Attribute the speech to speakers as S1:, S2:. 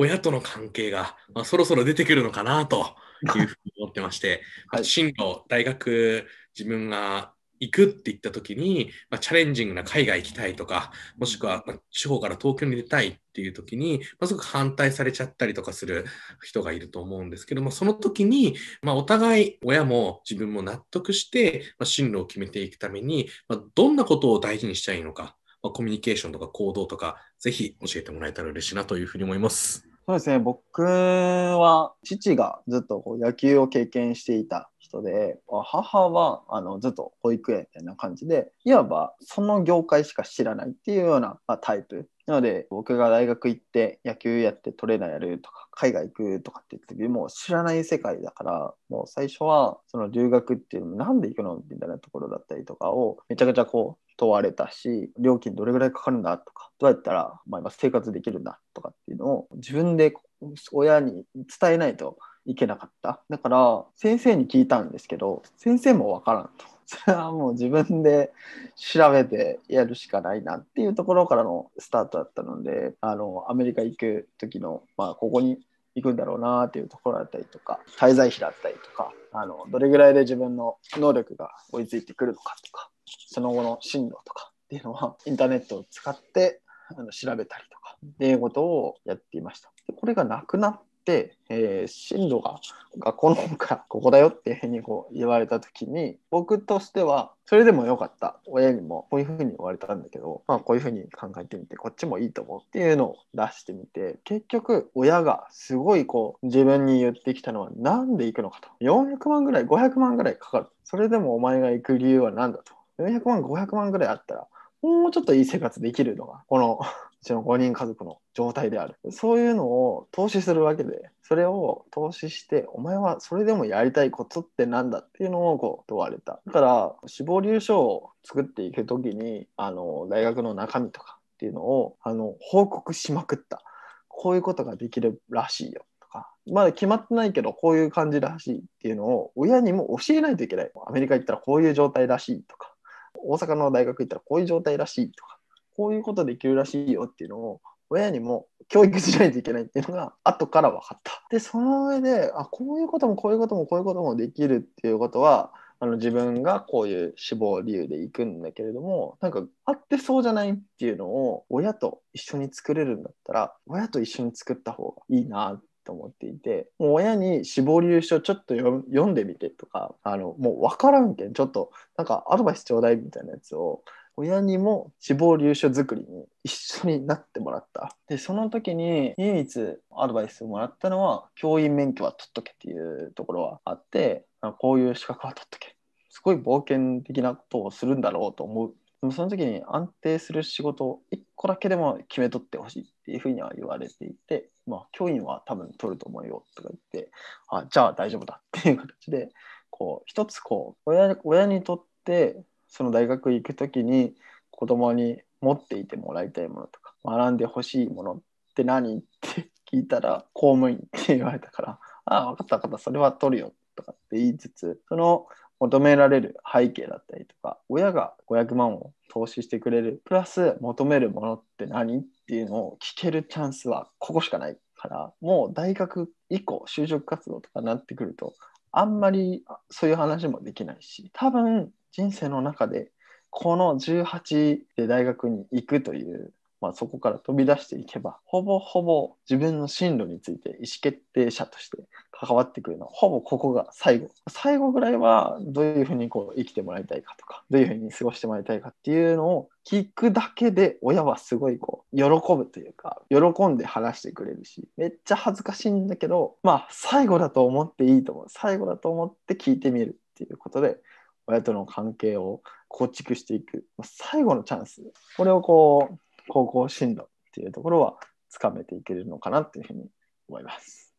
S1: 親との関係が、まあ、そろそろ出てくるのかなと いうふうに思ってまして、はい、進路、大学、自分が行くって言った時に、まあ、チャレンジングな海外行きたいとか、もしくは、まあ、地方から東京に出たいっていう時に、まあ、すごく反対されちゃったりとかする人がいると思うんですけども、その時に、まあ、お互い親も自分も納得して、まあ、進路を決めていくために、まあ、どんなことを大事にしたいのか、まあ、コミュニケーションとか行動とか、ぜひ教えてもらえたら嬉しいなというふうに思います。そうですね、僕は父がずっとこう野球を経験していた人で、母はあのずっと保育園みたいな感じで、いわばその業界しか知らないっていうような、まあ、タイプ。なので、僕が大学行って野球やってトレーナーやるとか、海外行くとかって言った時、もう知らない世界だから、もう最初はその留学っていうのもなんで行くのみたいなところだったりとかを、めちゃくちゃこう問われたし料金どれぐらいかかるんだとかどうやったら、まあ、今生活できるんだとかっていうのを自分で親に伝えないといけなかっただから先生に聞いたんですけど先生もわからんと それはもう自分で調べてやるしかないなっていうところからのスタートだったのであのアメリカ行く時の、まあ、ここに行くんだろうなっていうところだったりとか滞在費だったりとかあのどれぐらいで自分の能力が追いついてくるのかとかその後の進路とかっていうのはインターネットを使ってあの調べたりとかっていうことをやっていました。でこれがなくなって、えー、進路が学校の方からここだよっていうふうにこう言われた時に僕としてはそれでもよかった親にもこういうふうに言われたんだけど、まあ、こういうふうに考えてみてこっちもいいと思うっていうのを出してみて結局親がすごいこう自分に言ってきたのは何で行くのかと400万ぐらい500万ぐらいかかるそれでもお前が行く理由は何だと400万、500万ぐらいあったら、もうちょっといい生活できるのが、この うちの5人家族の状態である。そういうのを投資するわけで、それを投資して、お前はそれでもやりたいコツってなんだっていうのをこう問われた。だから、死亡理由書を作っていくときに、あの、大学の中身とかっていうのを、あの、報告しまくった。こういうことができるらしいよ。とかまだ決まってないけどこういう感じらしいっていうのを親にも教えないといけないアメリカ行ったらこういう状態らしいとか大阪の大学行ったらこういう状態らしいとか、こういうことできるらしいよっていうのを、親にも教育しないといけないっていうのが後から分かった。で、その上で、あ、こういうこともこういうこともこういうこともできるっていうことは、あの自分がこういう志望理由で行くんだけれどもなんか合ってそうじゃないっていうのを親と一緒に作れるんだったら親と一緒に作った方がいいなっと思っていてもう親に死亡理由書ちょっと読んでみてとかあのもう分からんけんちょっとなんかアドバイスちょうだいみたいなやつを親にも死亡由書作りに一緒になってもらったでその時に唯一アドバイスをもらったのは教員免許は取っとけっていうところはあってこういう資格は取っとけすごい冒険的なことをするんだろうと思うでもその時に安定する仕事を一こだけでも決めとってほしいっていうふうには言われていて、まあ、教員は多分取ると思うよとか言って、あじゃあ大丈夫だっていう形で、こう、一つこう親、親にとって、その大学行く時に子供に持っていてもらいたいものとか、学んでほしいものって何って聞いたら、公務員って言われたから、ああ、分かった分かった、それは取るよとかって言いつつ、その求められる背景だったりとか親が500万を投資してくれるプラス求めるものって何っていうのを聞けるチャンスはここしかないからもう大学以降就職活動とかなってくるとあんまりそういう話もできないし多分人生の中でこの18で大学に行くというまあ、そこから飛び出していけばほぼほぼ自分の進路について意思決定者として関わってくるのほぼここが最後最後ぐらいはどういうふうにこう生きてもらいたいかとかどういうふうに過ごしてもらいたいかっていうのを聞くだけで親はすごいこう喜ぶというか喜んで話してくれるしめっちゃ恥ずかしいんだけどまあ最後だと思っていいと思う最後だと思って聞いてみるっていうことで親との関係を構築していく最後のチャンスこれをこう高校進路っていうところはつかめていけるのかなっていうふうに思います。